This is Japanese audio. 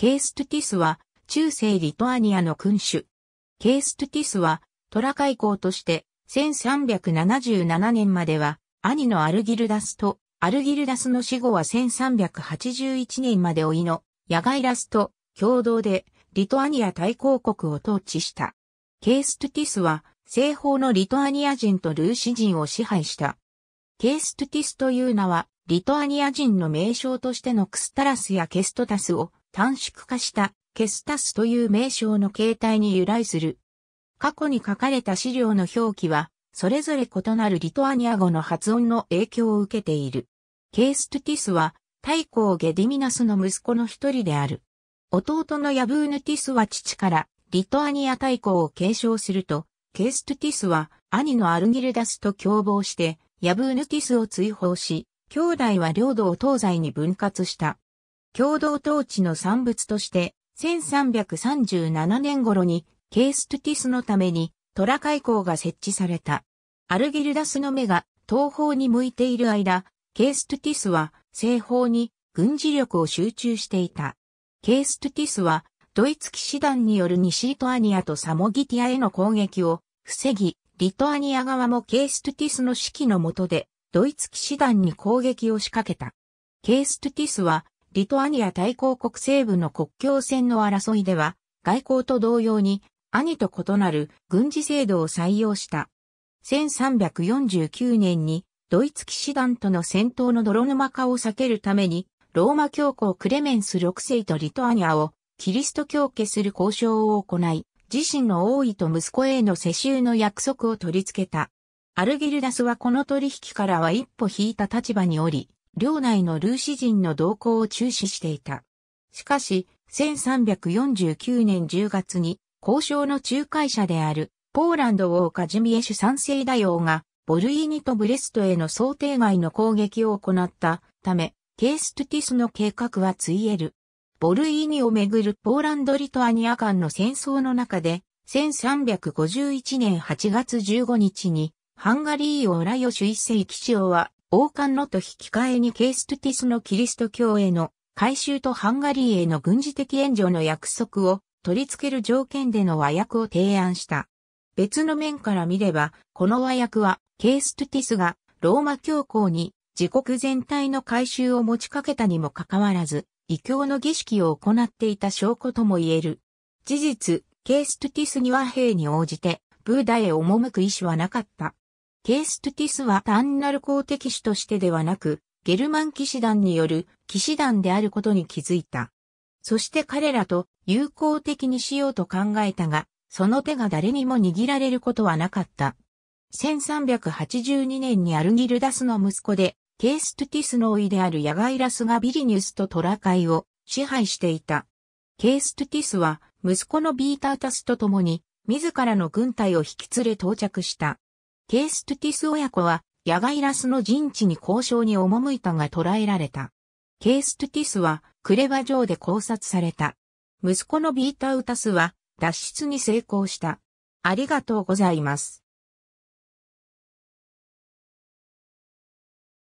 ケーストゥティスは中世リトアニアの君主。ケーストゥティスはトラ海港として1377年までは兄のアルギルダスとアルギルダスの死後は1381年まで老いの野外ラスと共同でリトアニア大公国を統治した。ケーストゥティスは西方のリトアニア人とルーシ人を支配した。ケーストゥティスという名はリトアニア人の名称としてのクスタラスやケストタスを短縮化したケスタスという名称の形態に由来する。過去に書かれた資料の表記は、それぞれ異なるリトアニア語の発音の影響を受けている。ケーストゥティスは、太鼓ゲディミナスの息子の一人である。弟のヤブーヌティスは父から、リトアニア太鼓を継承すると、ケーストゥティスは、兄のアルギルダスと共謀して、ヤブーヌティスを追放し、兄弟は領土を東西に分割した。共同統治の産物として、1337年頃にケーストゥティスのためにトラ海溝が設置された。アルギルダスの目が東方に向いている間、ケーストゥティスは西方に軍事力を集中していた。ケーストゥティスはドイツ騎士団による西リトアニアとサモギティアへの攻撃を防ぎ、リトアニア側もケーストゥティスの指揮の下でドイツ騎士団に攻撃を仕掛けた。ケーストゥティスはリトアニア大公国西部の国境線の争いでは、外交と同様に、兄と異なる軍事制度を採用した。1349年にドイツ騎士団との戦闘の泥沼化を避けるために、ローマ教皇クレメンス6世とリトアニアをキリスト教家する交渉を行い、自身の王位と息子への世襲の約束を取り付けた。アルギルダスはこの取引からは一歩引いた立場におり、領内のルーシ人の動向を注視していた。しかし、1349年10月に、交渉の仲介者である、ポーランド王カジミエシュ三世大王が、ボルイニとブレストへの想定外の攻撃を行ったため、ケーストゥティスの計画はついえる。ボルイニをめぐるポーランド・リトアニア間の戦争の中で、1351年8月15日に、ハンガリー王ラヨシュ一世騎士王は王冠のと引き換えにケーストゥティスのキリスト教への改修とハンガリーへの軍事的援助の約束を取り付ける条件での和訳を提案した。別の面から見れば、この和訳は、ケーストゥティスがローマ教皇に自国全体の改修を持ちかけたにもかかわらず、異教の儀式を行っていた証拠とも言える。事実、ケーストゥティスには兵に応じて、ブーダへ赴く意思はなかった。ケーストゥティスは単なる公的士としてではなく、ゲルマン騎士団による騎士団であることに気づいた。そして彼らと友好的にしようと考えたが、その手が誰にも握られることはなかった。1382年にアルギルダスの息子で、ケーストゥティスの甥であるヤガイラスがビリニュスとトライを支配していた。ケーストゥティスは息子のビータータスと共に自らの軍隊を引き連れ到着した。ケーストゥティス親子は、ヤガイラスの陣地に交渉に赴いたが捕らえられた。ケーストゥティスは、クレバ城で考察された。息子のビータウタスは、脱出に成功した。ありがとうございます。